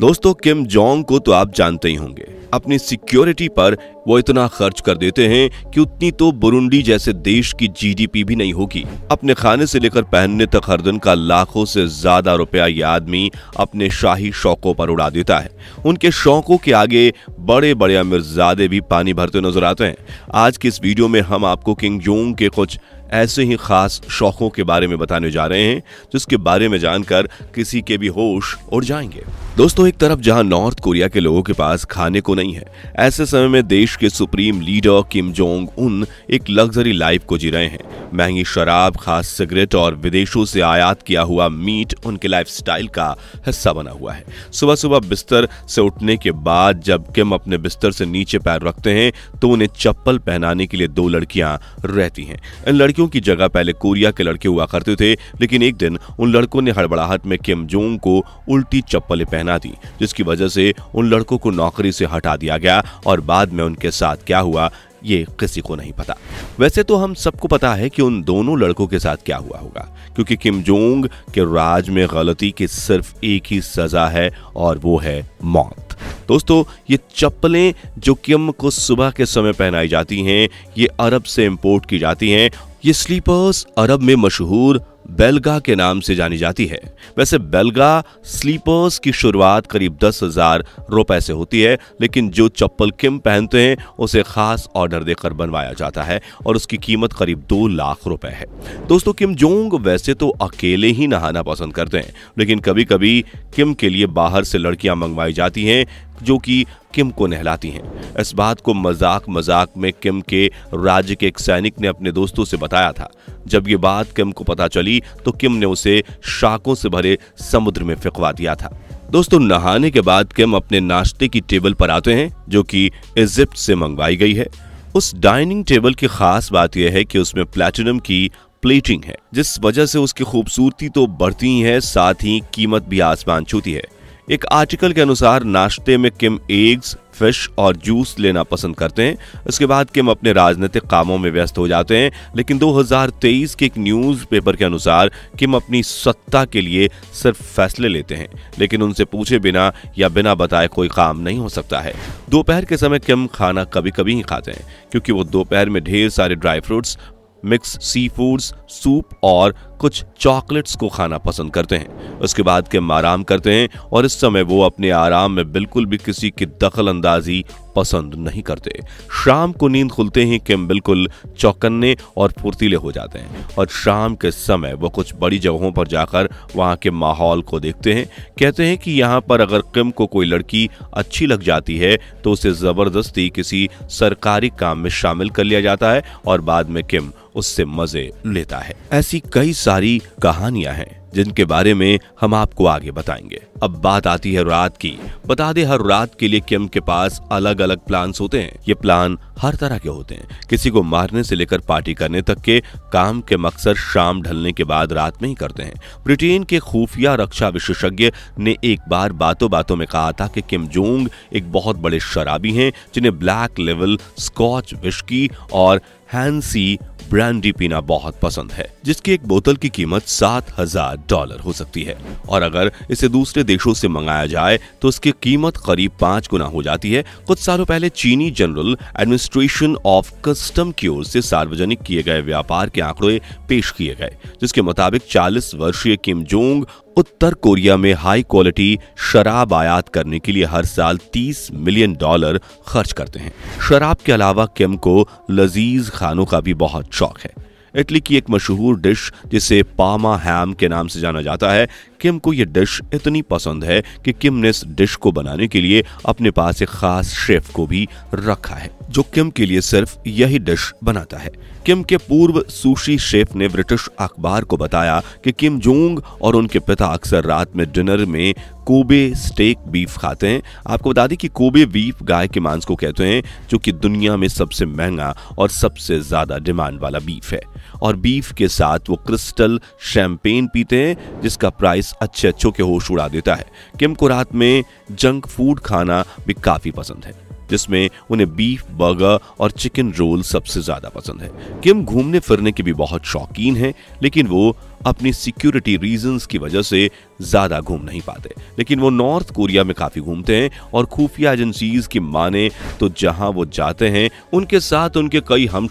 दोस्तों Kim Jong को तो आप जानते ही होंगे अपनी सिक्योरिटी पर वो इतना खर्च कर देते हैं कि उतनी तो बुरुंडी जैसे देश की जीडीपी भी नहीं होगी अपने खाने से लेकर पहनने तक हरदन का लाखों से ज्यादा रुपया ये आदमी अपने शाही शौकों पर उड़ा देता है उनके शौकों के आगे बड़े बड़े अमीरजादे भी पानी भरते नजर आते हैं आज की इस वीडियो में हम आपको किंग जोंग के कुछ ऐसे ही खास शौकों के बारे में बताने जा रहे हैं जिसके बारे में जानकर किसी के भी होश उड़ जाएंगे दोस्तों एक तरफ जहां नॉर्थ कोरिया के लोगों के पास खाने को नहीं नहीं है ऐसे समय में देश के supreme leader Kim Jong Un एक लग्जरी लाइफ को जी रहे हैं महंगी शराब खास सिगरेट और विदेशों से आयात किया हुआ मीट उनके लाइफ का हिस्सा बना हुआ है सुबह सुबह बिस्तर से उठने के बाद जब किम अपने बिस्तर से नीचे पैर रखते हैं तो उन्हें चप्पल पहनाने के लिए दो लड़कियां रहती हैं इन लड़कियों की जगह पहले कोरिया के लड़के हुआ करते थे लेकिन एक दिन उन लड़कों ने हड़बड़ाहट में किम जोंग को उल्टी चप्पलें पहना दी जिसकी वजह से उन लड़कों को नौकरी से हटा हटा दिया गया और बाद में उनके साथ क्या हुआ ये किसी को नहीं पता वैसे तो हम सबको पता है कि उन दोनों लड़कों के साथ क्या हुआ होगा क्योंकि किम जोंग के राज में गलती की सिर्फ एक ही सजा है और वो है मौत दोस्तों ये चप्पलें जो किम को सुबह के समय पहनाई जाती हैं ये अरब से इंपोर्ट की जाती हैं ये स्लीपर्स अरब में मशहूर बेलगा के नाम से जानी जाती है वैसे बेलगा स्लीपर्स की शुरुआत करीब दस हजार रुपए से होती है लेकिन जो चप्पल किम पहनते हैं उसे खास ऑर्डर देकर बनवाया जाता है और उसकी कीमत करीब दो लाख रुपए है दोस्तों किम जोंग वैसे तो अकेले ही नहाना पसंद करते हैं लेकिन कभी कभी किम के लिए बाहर से लड़कियां मंगवाई जाती हैं जो कि किम को नहलाती हैं इस बात को मजाक मजाक में किम के राज्य के एक सैनिक ने अपने दोस्तों से बताया था जब ये बात किम को पता चली तो किम ने उसे शाकों से भरे समुद्र में फेंकवा दिया था दोस्तों नहाने के बाद किम अपने नाश्ते की टेबल पर आते हैं जो कि इजिप्ट से मंगवाई गई है उस डाइनिंग टेबल की खास बात यह है कि उसमें प्लेटिनम की प्लेटिंग है जिस वजह से उसकी खूबसूरती तो बढ़ती ही है साथ ही कीमत भी आसमान छूती है एक आर्टिकल के अनुसार नाश्ते में किम एग्स फिश और जूस लेना पसंद करते हैं उसके बाद किम अपने राजनीतिक कामों में व्यस्त हो जाते हैं लेकिन 2023 के एक न्यूज़ पेपर के अनुसार किम अपनी सत्ता के लिए सिर्फ फैसले लेते हैं लेकिन उनसे पूछे बिना या बिना बताए कोई काम नहीं हो सकता है दोपहर के समय किम खाना कभी कभी ही खाते हैं क्योंकि वो दोपहर में ढेर सारे dry fruits mix sea foods soup और कुछ चॉकलेट्स को खाना पसंद करते हैं उसके बाद के आराम करते हैं और इस समय वो अपने आराम में बिल्कुल भी किसी की दखल अंदाजी पसंद नहीं करते शाम को नींद खुलते ही किम बिल्कुल चौकन्ने और फुर्तीले हो जाते हैं और शाम के समय वो कुछ बड़ी जगहों पर जाकर वहाँ के माहौल को देखते हैं कहते हैं कि यहाँ पर अगर किम को कोई लड़की अच्छी लग जाती है तो उसे ज़बरदस्ती किसी सरकारी काम में शामिल कर लिया जाता है और बाद में किम उससे मज़े लेता है ऐसी कई सारी कहानियां हैं जिनके बारे में हम आपको आगे बताएंगे अब बात आती है रात की बता दे हर रात के लिए किम के पास अलग अलग प्लान होते हैं ये प्लान हर तरह के होते हैं किसी को मारने से लेकर पार्टी करने तक के काम के मकसद शाम ढलने के बाद रात में ही करते हैं ब्रिटेन के खुफिया रक्षा विशेषज्ञ ने एक बार बातों बातों में कहा था कि किम जोंग एक बहुत बड़े शराबी हैं जिन्हें ब्लैक लेवल स्कॉच विश्की और हैंसी ब्रांडी पीना बहुत पसंद है जिसकी एक बोतल की कीमत सात हजार डॉलर हो सकती है और अगर इसे दूसरे देशों से मंगाया जाए तो इसकी कीमत करीब पांच गुना हो जाती है कुछ सालों पहले चीनी जनरल एडमिनिस्ट्रेशन ऑफ कस्टम की ओर से सार्वजनिक किए गए व्यापार के आंकड़े पेश किए गए जिसके मुताबिक चालीस वर्षीय किम जोंग उत्तर कोरिया में हाई क्वालिटी शराब आयात करने के लिए हर साल 30 मिलियन डॉलर खर्च करते हैं शराब के अलावा किम को लजीज खानों का भी बहुत शौक है इटली की एक मशहूर डिश जिसे पामा हैम के नाम से जाना जाता है किम को यह डिश इतनी पसंद है कि किम ने इस डिश को बनाने के लिए अपने पास एक खास शेफ को भी रखा है जो किम के लिए सिर्फ यही डिश बनाता है किम के पूर्व सुशी शेफ ने ब्रिटिश अखबार को बताया कि किम जोंग और उनके पिता अक्सर रात में डिनर में कोबे स्टेक बीफ खाते हैं आपको बता दें कि कोबे बीफ गाय के मांस को कहते हैं जो कि दुनिया में सबसे महंगा और सबसे ज्यादा डिमांड वाला बीफ है और बीफ के साथ वो क्रिस्टल शैम्पेन पीते हैं जिसका प्राइस अच्छे अच्छों के होश उड़ा देता है किम को रात में जंक फूड खाना भी काफी पसंद है जिसमें उन्हें बीफ बर्गर और चिकन रोल सबसे ज्यादा पसंद है किम घूमने फिरने के भी बहुत शौकीन है लेकिन वो अपनी सिक्योरिटी रीजंस की वजह से ज़्यादा घूम नहीं पाते लेकिन वो नॉर्थ कोरिया में काफ़ी घूमते हैं और खुफिया एजेंसीज की माने तो जहां वो जाते हैं उनके साथ उनके कई हम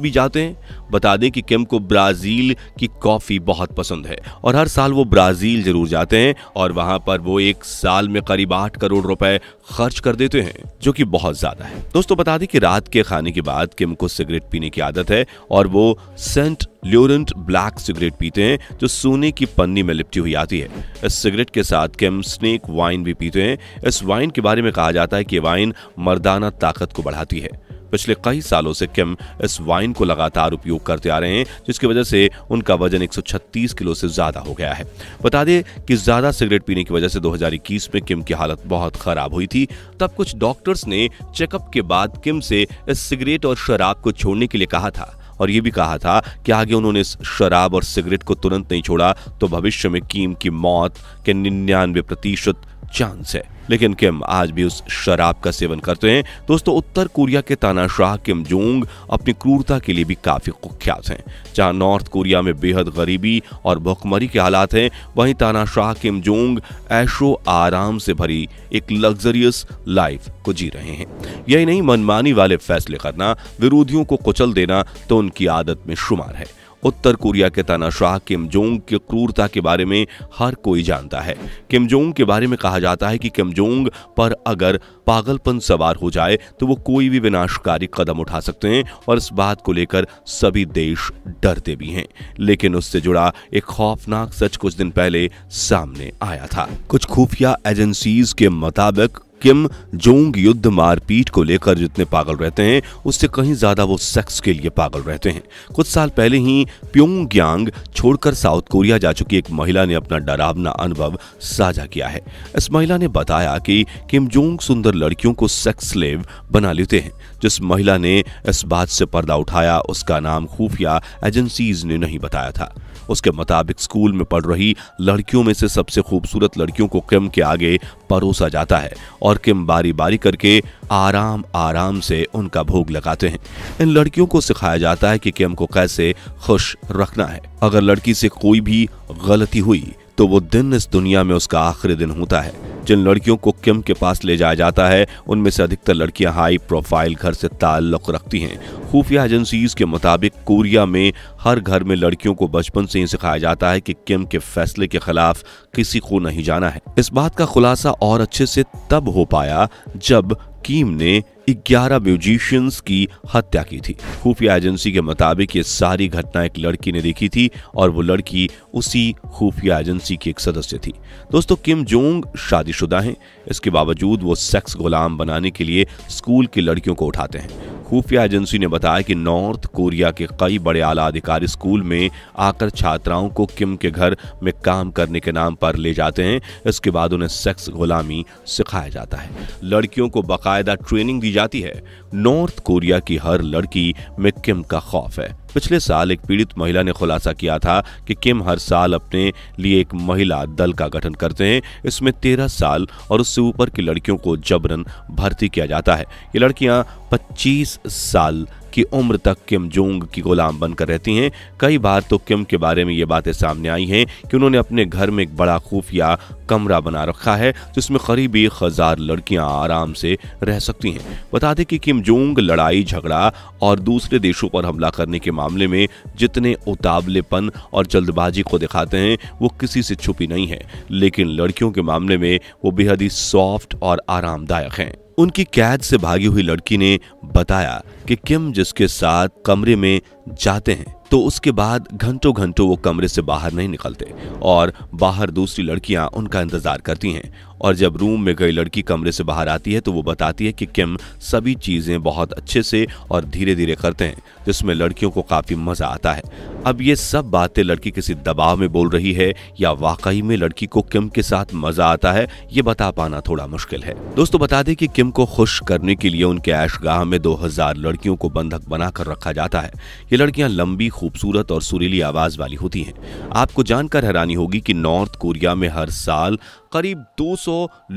भी जाते हैं बता दें कि किम को ब्राज़ील की कॉफ़ी बहुत पसंद है और हर साल वो ब्राज़ील ज़रूर जाते हैं और वहां पर वो एक साल में करीब आठ करोड़ रुपए खर्च कर देते हैं जो कि बहुत ज़्यादा है दोस्तों बता दें कि रात के खाने के बाद किम को सिगरेट पीने की आदत है और वो सेंट ल्योरेंट ब्लैक सिगरेट पीते हैं जो सोने की पन्नी में लिपटी हुई आती है इस सिगरेट के साथ केम स्नेक वाइन भी पीते हैं इस वाइन के बारे में कहा जाता है कि वाइन मर्दाना ताकत को बढ़ाती है पिछले कई सालों से किम इस वाइन को लगातार उपयोग करते आ रहे हैं जिसकी वजह से उनका वजन 136 किलो से ज्यादा हो गया है बता दें कि ज्यादा सिगरेट पीने की वजह से 2021 में किम की हालत बहुत खराब हुई थी तब कुछ डॉक्टर्स ने चेकअप के बाद किम से इस सिगरेट और शराब को छोड़ने के लिए कहा था और ये भी कहा था कि आगे उन्होंने इस शराब और सिगरेट को तुरंत नहीं छोड़ा तो भविष्य में कीम की मौत के निन्यानवे प्रतिशत चांस है लेकिन किम आज भी उस शराब का सेवन करते हैं दोस्तों उत्तर कोरिया के तानाशाह किम जोंग अपनी क्रूरता के लिए भी काफी कुख्यात हैं जहां नॉर्थ कोरिया में बेहद गरीबी और भुखमरी के हालात हैं वहीं तानाशाह किम जोंग ऐशो आराम से भरी एक लग्जरियस लाइफ को जी रहे हैं यही नहीं मनमानी वाले फैसले करना विरोधियों को कुचल देना तो उनकी आदत में शुमार है उत्तर कोरिया के तानाशाह किम जोंग की क्रूरता के बारे में हर कोई जानता है किम जोंग के बारे में कहा जाता है कि किम जोंग पर अगर पागलपन सवार हो जाए तो वो कोई भी विनाशकारी कदम उठा सकते हैं और इस बात को लेकर सभी देश डरते भी हैं लेकिन उससे जुड़ा एक खौफनाक सच कुछ दिन पहले सामने आया था कुछ खुफिया एजेंसीज के मुताबिक किम जोंग युद्ध मारपीट को लेकर जितने पागल रहते हैं उससे कहीं ज्यादा वो सेक्स के लिए पागल रहते हैं कुछ साल पहले ही प्योंग छोड़कर साउथ कोरिया जा चुकी एक महिला ने अपना डरावना अनुभव साझा किया है इस महिला ने बताया कि किम जोंग सुंदर लड़कियों को सेक्स स्लेव बना लेते हैं जिस महिला ने इस बात से पर्दा उठाया उसका नाम खुफिया एजेंसीज ने नहीं बताया था उसके मुताबिक स्कूल में पढ़ रही लड़कियों में से सबसे खूबसूरत लड़कियों को किम के आगे परोसा जाता है और किम बारी बारी करके आराम आराम से उनका भोग लगाते हैं इन लड़कियों को सिखाया जाता है कि किम को कैसे खुश रखना है अगर लड़की से कोई भी गलती हुई तो वो दिन इस दुनिया में उसका आखिरी दिन होता है जिन लड़कियों को किम के पास ले जाया जाता है उनमें से अधिकतर लड़कियां हाई प्रोफाइल घर से ताल्लुक रखती हैं खुफिया एजेंसीज के मुताबिक कोरिया में हर घर में लड़कियों को बचपन से ही सिखाया जाता है कि किम के फैसले के खिलाफ किसी को नहीं जाना है इस बात का खुलासा और अच्छे से तब हो पाया जब कीम ने 11 म्यूजिशियंस की हत्या की थी खुफिया एजेंसी के मुताबिक ये सारी घटना एक लड़की ने देखी थी और वो लड़की उसी खुफिया एजेंसी की एक सदस्य थी दोस्तों किम जोंग शादीशुदा हैं इसके बावजूद वो सेक्स गुलाम बनाने के लिए स्कूल की लड़कियों को उठाते हैं खुफिया एजेंसी ने बताया कि नॉर्थ कोरिया के कई बड़े आला अधिकारी स्कूल में आकर छात्राओं को किम के घर में काम करने के नाम पर ले जाते हैं इसके बाद उन्हें सेक्स गुलामी सिखाया जाता है लड़कियों को बाकायदा ट्रेनिंग दी जाती है नॉर्थ कोरिया की हर लड़की में किम का खौफ है पिछले साल एक पीड़ित महिला ने खुलासा किया था कि किम हर साल अपने लिए एक महिला दल का गठन करते हैं इसमें तेरह साल और उससे ऊपर की लड़कियों को जबरन भर्ती किया जाता है ये लड़कियां पच्चीस साल की उम्र तक किम जोंग की गुलाम बनकर रहती हैं कई बार तो किम के बारे में ये बातें सामने आई हैं कि उन्होंने अपने घर में एक बड़ा खुफिया कमरा बना रखा है जिसमें करीब एक हजार लड़कियां आराम से रह सकती हैं बता दें कि किम जोंग लड़ाई झगड़ा और दूसरे देशों पर हमला करने के मामले में जितने उतावलेपन और जल्दबाजी को दिखाते हैं वो किसी से छुपी नहीं है लेकिन लड़कियों के मामले में वो बेहद ही सॉफ्ट और आरामदायक हैं उनकी कैद से भागी हुई लड़की ने बताया कि किम जिसके साथ कमरे में जाते हैं तो उसके बाद घंटों घंटों वो कमरे से बाहर नहीं निकलते और बाहर दूसरी लड़कियां उनका इंतजार करती हैं और जब रूम में गई लड़की कमरे से बाहर आती है तो वो बताती है कि किम सभी चीज़ें बहुत अच्छे से और धीरे धीरे करते हैं जिसमें लड़कियों को काफ़ी मज़ा आता है अब ये सब बातें लड़की किसी दबाव में बोल रही है या वाकई में लड़की को किम के साथ मज़ा आता है ये बता पाना थोड़ा मुश्किल है दोस्तों बता दें कि किम को खुश करने के लिए उनके ऐशगाह में 2000 लड़कियों को बंधक बनाकर रखा जाता है ये लड़कियां लंबी खूबसूरत और सुरीली आवाज वाली होती हैं आपको जानकर हैरानी होगी कि नॉर्थ कोरिया में हर साल करीब 200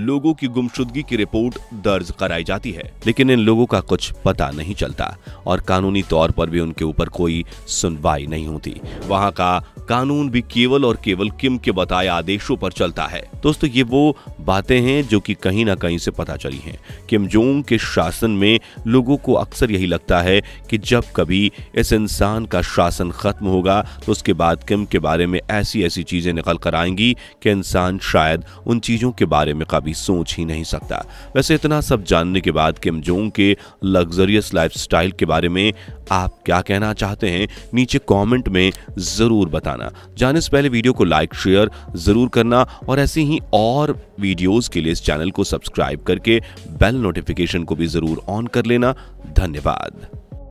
लोगों की गुमशुदगी की रिपोर्ट दर्ज कराई जाती है लेकिन इन लोगों का कुछ पता नहीं चलता और कानूनी तौर पर भी उनके ऊपर कोई सुनवाई नहीं होती वहाँ का कानून भी केवल और केवल किम के बताए आदेशों पर चलता है दोस्तों ये वो बातें हैं जो कि कहीं ना कहीं से पता चली हैं किम जोंग के शासन में लोगों को अक्सर यही लगता है कि जब कभी इस इंसान का शासन खत्म होगा तो उसके बाद किम के बारे में ऐसी ऐसी चीजें निकल कर आएंगी कि इंसान शायद उन चीज़ों के बारे में कभी सोच ही नहीं सकता वैसे इतना सब जानने के बाद किम जोंग के लग्जरियस लाइफस्टाइल के बारे में आप क्या कहना चाहते हैं नीचे कमेंट में ज़रूर बताना जाने से पहले वीडियो को लाइक शेयर ज़रूर करना और ऐसे ही और वीडियोस के लिए इस चैनल को सब्सक्राइब करके बेल नोटिफिकेशन को भी ज़रूर ऑन कर लेना धन्यवाद